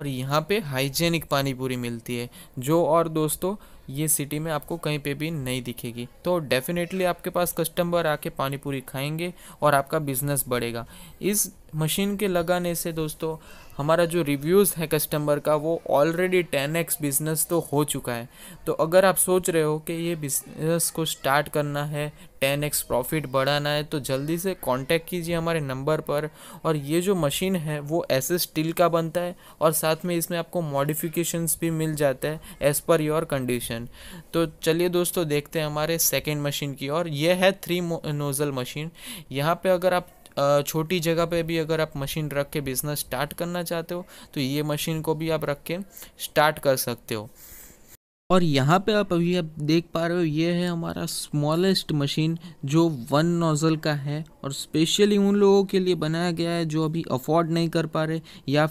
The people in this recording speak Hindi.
और यहाँ पे हाइजेनिक पानी पूरी मिलती है जो और दोस्तों ये सिटी में आपको कहीं पे भी नहीं दिखेगी तो डेफिनेटली आपके पास कस्टमर आके पानी पूरी खाएंगे और आपका बिजनेस बढ़ेगा इस मशीन के लगाने से दोस्तों हमारा जो रिव्यूज़ है कस्टमर का वो ऑलरेडी टेन एक्स बिज़नेस तो हो चुका है तो अगर आप सोच रहे हो कि ये बिज़नेस को स्टार्ट करना है टेन एक्स प्रॉफिट बढ़ाना है तो जल्दी से कांटेक्ट कीजिए हमारे नंबर पर और ये जो मशीन है वो ऐसे स्टील का बनता है और साथ में इसमें आपको मॉडिफिकेशंस भी मिल जाता है as per your condition machine तो चलिए दोस्तों देखते हैं हमारे सेकेंड मशीन की और यह है थ्री नोज़ल मशीन यहाँ पर अगर आप छोटी जगह पे भी अगर आप मशीन रख के बिज़नेस स्टार्ट करना चाहते हो तो ये मशीन को भी आप रख के स्टार्ट कर सकते हो और यहाँ पे आप अभी आप देख पा रहे हो ये है हमारा स्मॉलेस्ट मशीन जो वन नोज़ल का है और स्पेशली उन लोगों के लिए बनाया गया है जो अभी अफोर्ड नहीं कर पा रहे या